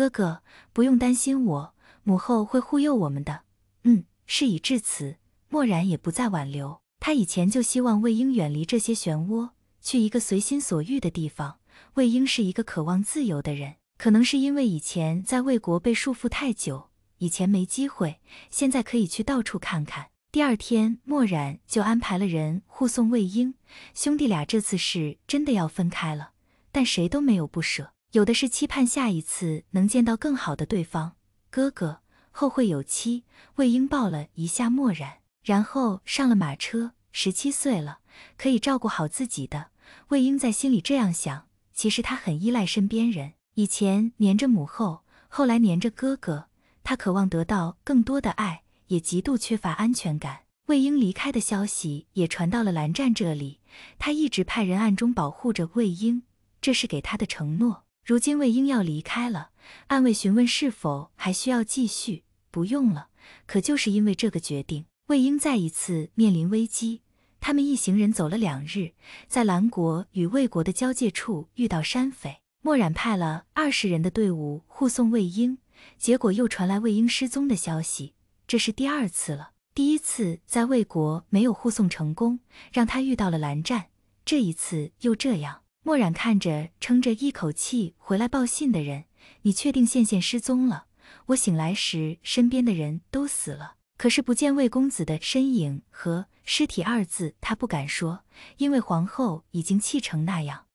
哥哥不用担心我，母后会护佑我们的。嗯，事已至此，墨染也不再挽留。他以前就希望魏婴远离这些漩涡，去一个随心所欲的地方。魏婴是一个渴望自由的人，可能是因为以前在魏国被束缚太久，以前没机会，现在可以去到处看看。第二天，墨染就安排了人护送魏婴。兄弟俩这次是真的要分开了，但谁都没有不舍。有的是期盼下一次能见到更好的对方，哥哥，后会有期。魏婴抱了一下墨染，然后上了马车。十七岁了，可以照顾好自己的。魏婴在心里这样想。其实他很依赖身边人，以前黏着母后，后来黏着哥哥。他渴望得到更多的爱，也极度缺乏安全感。魏婴离开的消息也传到了蓝湛这里，他一直派人暗中保护着魏婴，这是给他的承诺。如今魏婴要离开了，暗卫询问是否还需要继续，不用了。可就是因为这个决定，魏婴再一次面临危机。他们一行人走了两日，在兰国与魏国的交界处遇到山匪，墨染派了二十人的队伍护送魏婴，结果又传来魏婴失踪的消息，这是第二次了。第一次在魏国没有护送成功，让他遇到了蓝湛，这一次又这样。墨染看着撑着一口气回来报信的人，你确定羡羡失踪了？我醒来时身边的人都死了，可是不见魏公子的身影和尸体二字，他不敢说，因为皇后已经气成那样。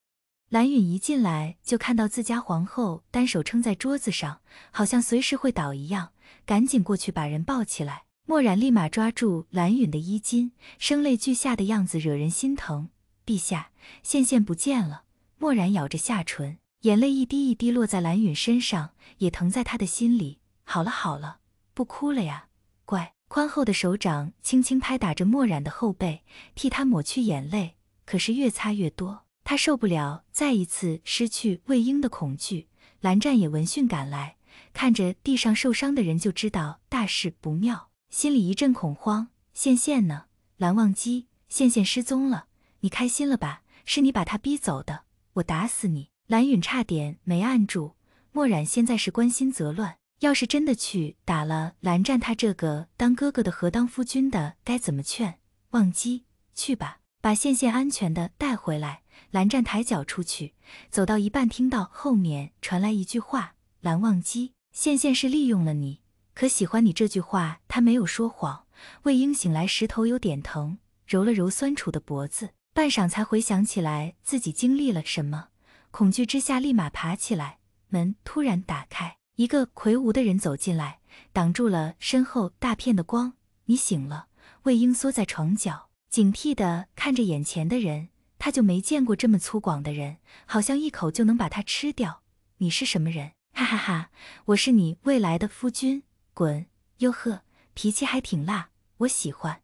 蓝允一进来就看到自家皇后单手撑在桌子上，好像随时会倒一样，赶紧过去把人抱起来。墨染立马抓住蓝允的衣襟，声泪俱下的样子惹人心疼。陛下。线线不见了，墨染咬着下唇，眼泪一滴一滴落在蓝允身上，也疼在他的心里。好了好了，不哭了呀，乖。宽厚的手掌轻轻拍打着墨染的后背，替他抹去眼泪，可是越擦越多，他受不了，再一次失去魏婴的恐惧。蓝湛也闻讯赶来，看着地上受伤的人，就知道大事不妙，心里一阵恐慌。线线呢？蓝忘机，线线失踪了，你开心了吧？是你把他逼走的，我打死你！蓝允差点没按住。墨染现在是关心则乱，要是真的去打了蓝湛，他这个当哥哥的和当夫君的该怎么劝？忘机，去吧，把线线安全的带回来。蓝湛抬脚出去，走到一半，听到后面传来一句话：“蓝忘机，线线是利用了你，可喜欢你这句话，他没有说谎。”魏婴醒来时头有点疼，揉了揉酸楚的脖子。半晌才回想起来自己经历了什么，恐惧之下立马爬起来。门突然打开，一个魁梧的人走进来，挡住了身后大片的光。你醒了？魏婴缩在床角，警惕的看着眼前的人。他就没见过这么粗犷的人，好像一口就能把他吃掉。你是什么人？哈哈哈，我是你未来的夫君。滚！哟呵，脾气还挺辣，我喜欢。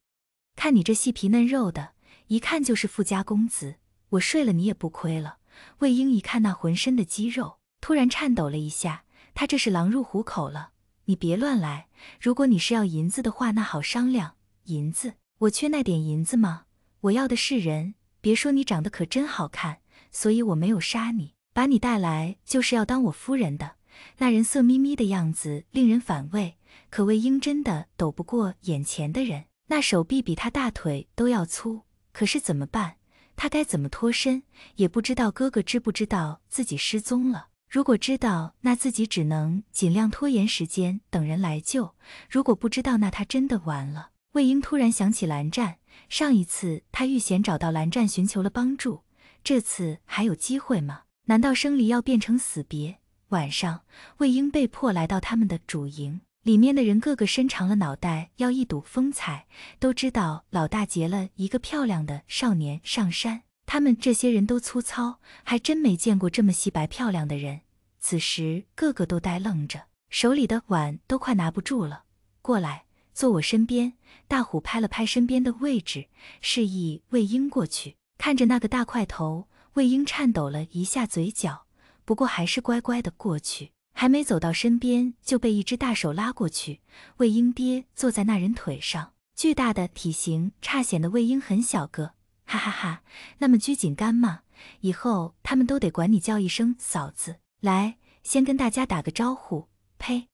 看你这细皮嫩肉的。一看就是富家公子，我睡了你也不亏了。魏婴一看那浑身的肌肉，突然颤抖了一下，他这是狼入虎口了。你别乱来，如果你是要银子的话，那好商量。银子？我缺那点银子吗？我要的是人。别说你长得可真好看，所以我没有杀你，把你带来就是要当我夫人的。那人色眯眯的样子令人反胃，可魏婴真的斗不过眼前的人，那手臂比他大腿都要粗。可是怎么办？他该怎么脱身？也不知道哥哥知不知道自己失踪了。如果知道，那自己只能尽量拖延时间，等人来救；如果不知道，那他真的完了。魏婴突然想起蓝湛，上一次他遇险，找到蓝湛寻求了帮助，这次还有机会吗？难道生离要变成死别？晚上，魏婴被迫来到他们的主营。里面的人个个伸长了脑袋，要一睹风采。都知道老大劫了一个漂亮的少年上山，他们这些人都粗糙，还真没见过这么细白漂亮的人。此时，个个都呆愣着，手里的碗都快拿不住了。过来，坐我身边。大虎拍了拍身边的位置，示意魏婴过去。看着那个大块头，魏婴颤抖了一下嘴角，不过还是乖乖地过去。还没走到身边，就被一只大手拉过去。魏婴爹坐在那人腿上，巨大的体型差显得魏婴很小个，哈哈哈。那么拘谨干嘛？以后他们都得管你叫一声嫂子。来，先跟大家打个招呼。呸！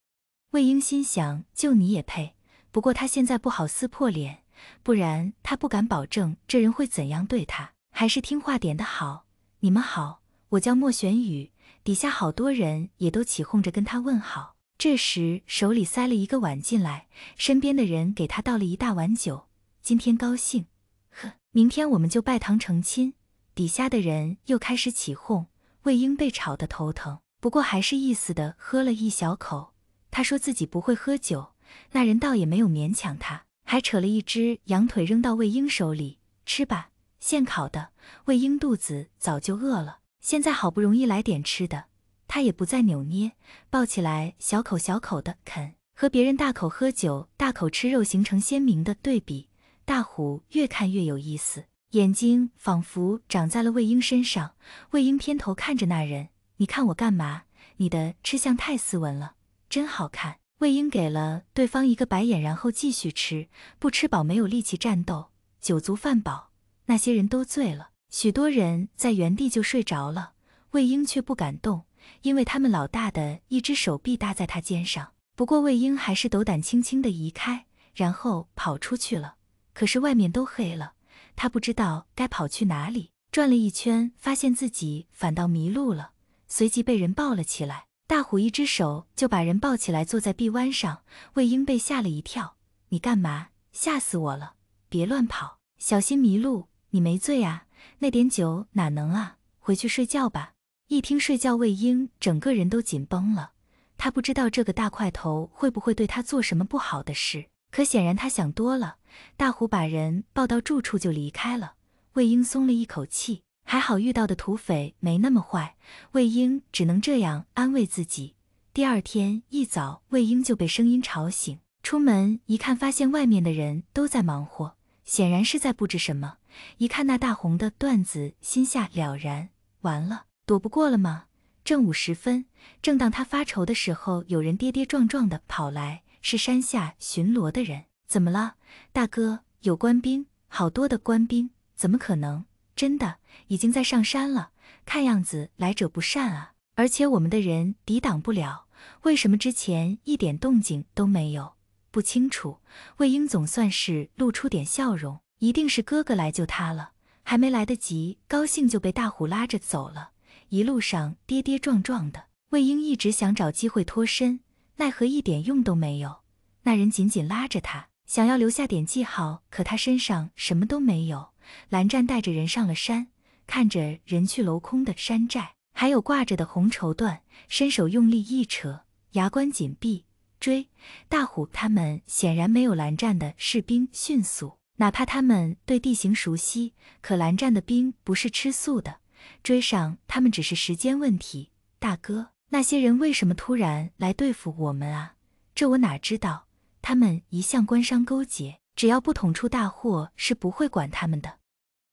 魏婴心想，就你也配？不过他现在不好撕破脸，不然他不敢保证这人会怎样对他。还是听话点的好。你们好，我叫莫玄宇。底下好多人也都起哄着跟他问好。这时手里塞了一个碗进来，身边的人给他倒了一大碗酒。今天高兴，呵，明天我们就拜堂成亲。底下的人又开始起哄，魏婴被吵得头疼，不过还是意思的喝了一小口。他说自己不会喝酒，那人倒也没有勉强他，还扯了一只羊腿扔到魏婴手里，吃吧，现烤的。魏婴肚子早就饿了。现在好不容易来点吃的，他也不再扭捏，抱起来小口小口的啃，和别人大口喝酒、大口吃肉形成鲜明的对比。大虎越看越有意思，眼睛仿佛长在了魏婴身上。魏婴偏头看着那人：“你看我干嘛？你的吃相太斯文了，真好看。”魏婴给了对方一个白眼，然后继续吃。不吃饱没有力气战斗，酒足饭饱，那些人都醉了。许多人在原地就睡着了，魏婴却不敢动，因为他们老大的一只手臂搭在他肩上。不过魏婴还是斗胆轻轻地移开，然后跑出去了。可是外面都黑了，他不知道该跑去哪里。转了一圈，发现自己反倒迷路了，随即被人抱了起来。大虎一只手就把人抱起来，坐在臂弯上。魏婴被吓了一跳：“你干嘛？吓死我了！别乱跑，小心迷路。你没醉啊？”那点酒哪能啊？回去睡觉吧。一听睡觉，魏婴整个人都紧绷了。他不知道这个大块头会不会对他做什么不好的事。可显然他想多了。大虎把人抱到住处就离开了。魏婴松了一口气，还好遇到的土匪没那么坏。魏婴只能这样安慰自己。第二天一早，魏婴就被声音吵醒。出门一看，发现外面的人都在忙活，显然是在布置什么。一看那大红的缎子，心下了然，完了，躲不过了吗？正午时分，正当他发愁的时候，有人跌跌撞撞的跑来，是山下巡逻的人。怎么了，大哥？有官兵，好多的官兵，怎么可能？真的，已经在上山了，看样子来者不善啊！而且我们的人抵挡不了。为什么之前一点动静都没有？不清楚。魏婴总算是露出点笑容。一定是哥哥来救他了，还没来得及高兴就被大虎拉着走了。一路上跌跌撞撞的，魏婴一直想找机会脱身，奈何一点用都没有。那人紧紧拉着他，想要留下点记号，可他身上什么都没有。蓝湛带着人上了山，看着人去楼空的山寨，还有挂着的红绸缎，伸手用力一扯，牙关紧闭。追大虎他们显然没有蓝湛的士兵迅速。哪怕他们对地形熟悉，可蓝湛的兵不是吃素的，追上他们只是时间问题。大哥，那些人为什么突然来对付我们啊？这我哪知道？他们一向官商勾结，只要不捅出大祸是不会管他们的。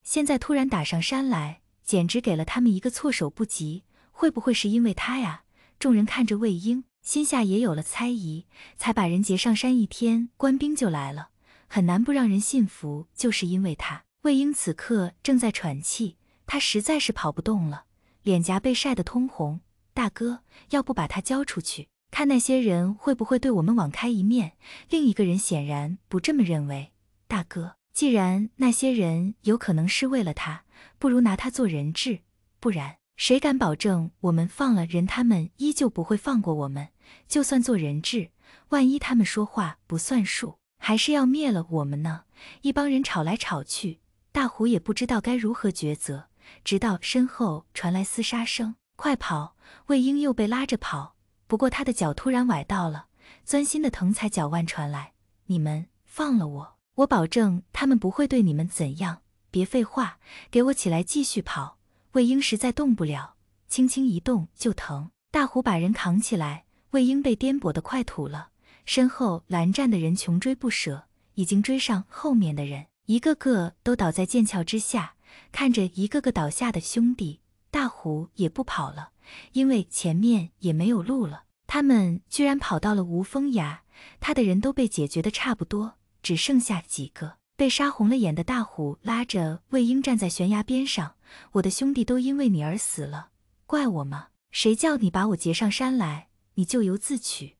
现在突然打上山来，简直给了他们一个措手不及。会不会是因为他呀？众人看着魏婴，心下也有了猜疑。才把人劫上山一天，官兵就来了。很难不让人信服，就是因为他。魏婴此刻正在喘气，他实在是跑不动了，脸颊被晒得通红。大哥，要不把他交出去，看那些人会不会对我们网开一面？另一个人显然不这么认为。大哥，既然那些人有可能是为了他，不如拿他做人质，不然谁敢保证我们放了人，他们依旧不会放过我们？就算做人质，万一他们说话不算数？还是要灭了我们呢？一帮人吵来吵去，大虎也不知道该如何抉择。直到身后传来厮杀声，快跑！魏婴又被拉着跑，不过他的脚突然崴到了，钻心的疼才脚腕传来。你们放了我，我保证他们不会对你们怎样。别废话，给我起来，继续跑！魏婴实在动不了，轻轻一动就疼。大虎把人扛起来，魏婴被颠簸的快吐了。身后，蓝湛的人穷追不舍，已经追上后面的人，一个个都倒在剑鞘之下。看着一个个倒下的兄弟，大虎也不跑了，因为前面也没有路了。他们居然跑到了无风崖，他的人都被解决的差不多，只剩下几个。被杀红了眼的大虎拉着魏婴站在悬崖边上：“我的兄弟都因为你而死了，怪我吗？谁叫你把我劫上山来？你咎由自取。”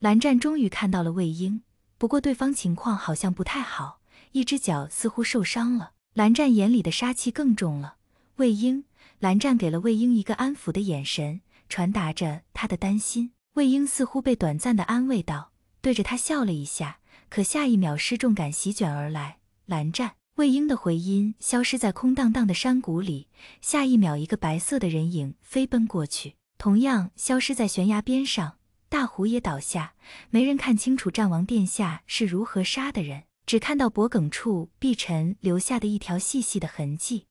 蓝湛终于看到了魏婴，不过对方情况好像不太好，一只脚似乎受伤了。蓝湛眼里的杀气更重了。魏婴，蓝湛给了魏婴一个安抚的眼神，传达着他的担心。魏婴似乎被短暂的安慰到，对着他笑了一下。可下一秒，失重感席卷而来，蓝湛，魏婴的回音消失在空荡荡的山谷里。下一秒，一个白色的人影飞奔过去，同样消失在悬崖边上。大胡也倒下，没人看清楚战王殿下是如何杀的人，只看到脖颈处碧晨留下的一条细细的痕迹。